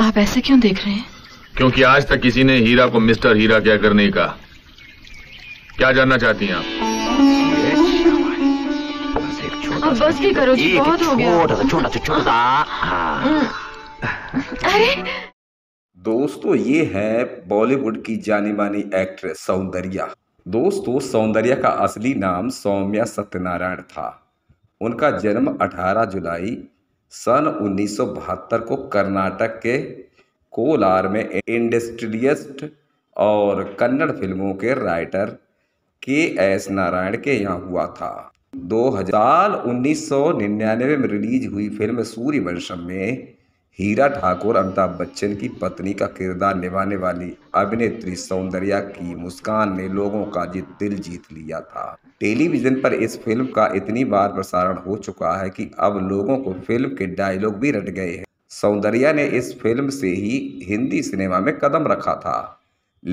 आप ऐसे क्यों देख रहे हैं क्योंकि आज तक किसी ने हीरा को मिस्टर हीरा क्या करने का क्या जानना चाहती हैं आप बस की करो जी बहुत हो गया छोटा छोटा हाँ। हम्म। अरे दोस्तों ये है बॉलीवुड की जानी मानी एक्ट्रेस सौंदर्या दोस्तों सौंदर्या का असली नाम सौम्या सत्यनारायण था उनका जन्म 18 जुलाई सन उन्नीस को कर्नाटक के कोलार में इंडस्ट्रियस्ट और कन्नड़ फिल्मों के राइटर के एस नारायण के यहाँ हुआ था दो हजार उन्नीस में रिलीज हुई फिल्म सूर्यवंशम में हीरा ठाकुर अमिताभ बच्चन की पत्नी का किरदार निभाने वाली अभिनेत्री सौंदर्या की मुस्कान ने लोगों का दिल जीत लिया था टेलीविज़न पर इस फिल्म का इतनी बार प्रसारण हो चुका है कि अब लोगों को फिल्म के डायलॉग भी रट गए हैं सौंदर्या ने इस फिल्म से ही हिंदी सिनेमा में कदम रखा था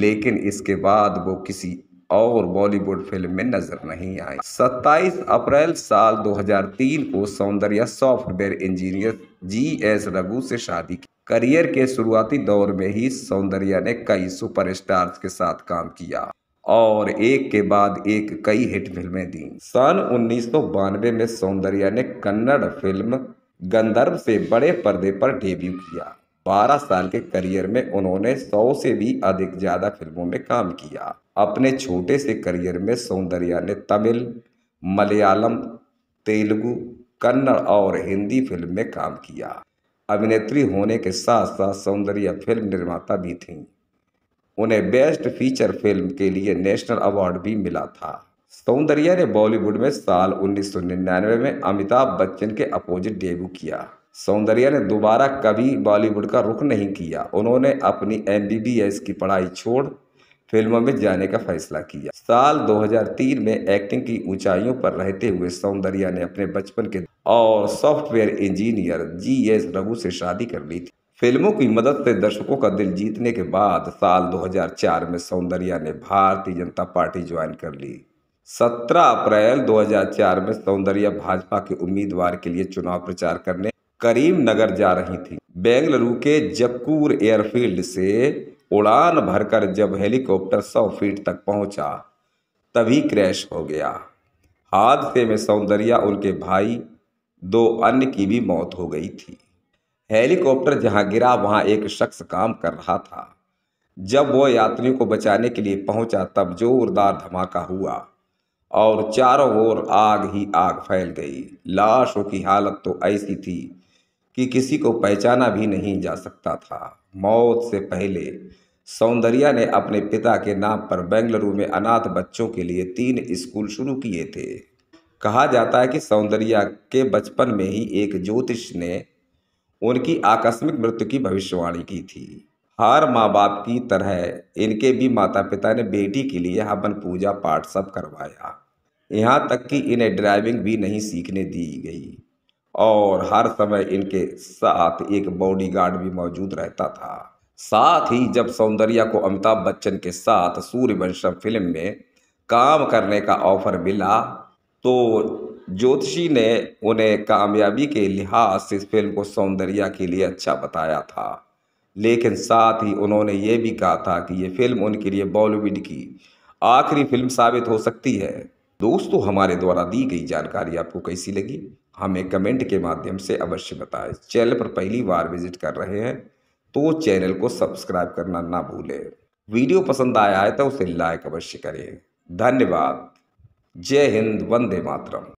लेकिन इसके बाद वो किसी और बॉलीवुड फिल्म में नजर नहीं आई 27 अप्रैल साल 2003 को Soundarya software engineer G S Raghu से शादी की करियर के शुरुआती दौर में ही सौंदर्या ने कई सुपरस्टार्स के साथ काम किया और एक के बाद एक कई हिट फिल्में दी सन उन्नीस में सौंदर्या ने कन्नड़ फिल्म गंधर्व से बड़े पर्दे पर डेब्यू किया 12 साल के करियर में उन्होंने 100 से भी अधिक ज़्यादा फिल्मों में काम किया अपने छोटे से करियर में सौंदर्या ने तमिल मलयालम तेलुगु कन्नड़ और हिंदी फिल्म में काम किया अभिनेत्री होने के साथ साथ सौंदर्या फिल्म निर्माता भी थीं उन्हें बेस्ट फीचर फिल्म के लिए नेशनल अवार्ड भी मिला था सौंदर्या ने बॉलीवुड में साल 1999 में अमिताभ बच्चन के अपोजिट डेब्यू किया सौंदर्या ने दोबारा कभी बॉलीवुड का रुख नहीं किया उन्होंने अपनी एम की पढ़ाई छोड़ फिल्मों में जाने का फैसला किया साल 2003 में एक्टिंग की ऊंचाइयों पर रहते हुए सौंदर्या ने अपने बचपन के और software engineer G S Raghu से शादी कर ली थी फिल्मों की मदद से दर्शकों का दिल जीतने के बाद साल 2004 में सौंदर्या ने भारतीय जनता पार्टी ज्वाइन कर ली 17 अप्रैल 2004 में सौंदर्या भाजपा के उम्मीदवार के लिए चुनाव प्रचार करने करीम नगर जा रही थी बेंगलुरु के जबकूर एयरफील्ड से उड़ान भरकर जब हेलीकॉप्टर 100 फीट तक पहुंचा तभी क्रैश हो गया हादसे में सौंदर्या उनके भाई दो अन्य की भी मौत हो गई थी हेलीकॉप्टर जहां गिरा वहां एक शख्स काम कर रहा था जब वह यात्रियों को बचाने के लिए पहुंचा तब जोरदार धमाका हुआ और चारों ओर आग ही आग फैल गई लाशों की हालत तो ऐसी थी कि किसी को पहचाना भी नहीं जा सकता था मौत से पहले सौंदर्या ने अपने पिता के नाम पर बेंगलुरु में अनाथ बच्चों के लिए तीन स्कूल शुरू किए थे कहा जाता है कि सौंदर्या के बचपन में ही एक ज्योतिष ने उनकी आकस्मिक मृत्यु की भविष्यवाणी की थी हर माँ बाप की तरह इनके भी माता पिता ने बेटी के लिए हवन पूजा पाठ सब करवाया यहाँ तक कि इन्हें ड्राइविंग भी नहीं सीखने दी गई और हर समय इनके साथ एक बॉडीगार्ड भी मौजूद रहता था साथ ही जब सौंदर्या को अमिताभ बच्चन के साथ सूर्यवंशम फिल्म में काम करने का ऑफर मिला तो ज्योतिषी ने उन्हें कामयाबी के लिहाज से इस फिल्म को सौंदर्या के लिए अच्छा बताया था लेकिन साथ ही उन्होंने ये भी कहा था कि ये फिल्म उनके लिए बॉलीवुड की आखिरी फिल्म साबित हो सकती है दोस्तों हमारे द्वारा दी गई जानकारी आपको कैसी लगी हमें कमेंट के माध्यम से अवश्य बताएं चैनल पर पहली बार विजिट कर रहे हैं तो चैनल को सब्सक्राइब करना ना भूलें वीडियो पसंद आया है तो उसे लाइक अवश्य करें धन्यवाद जय हिंद वंदे मातरम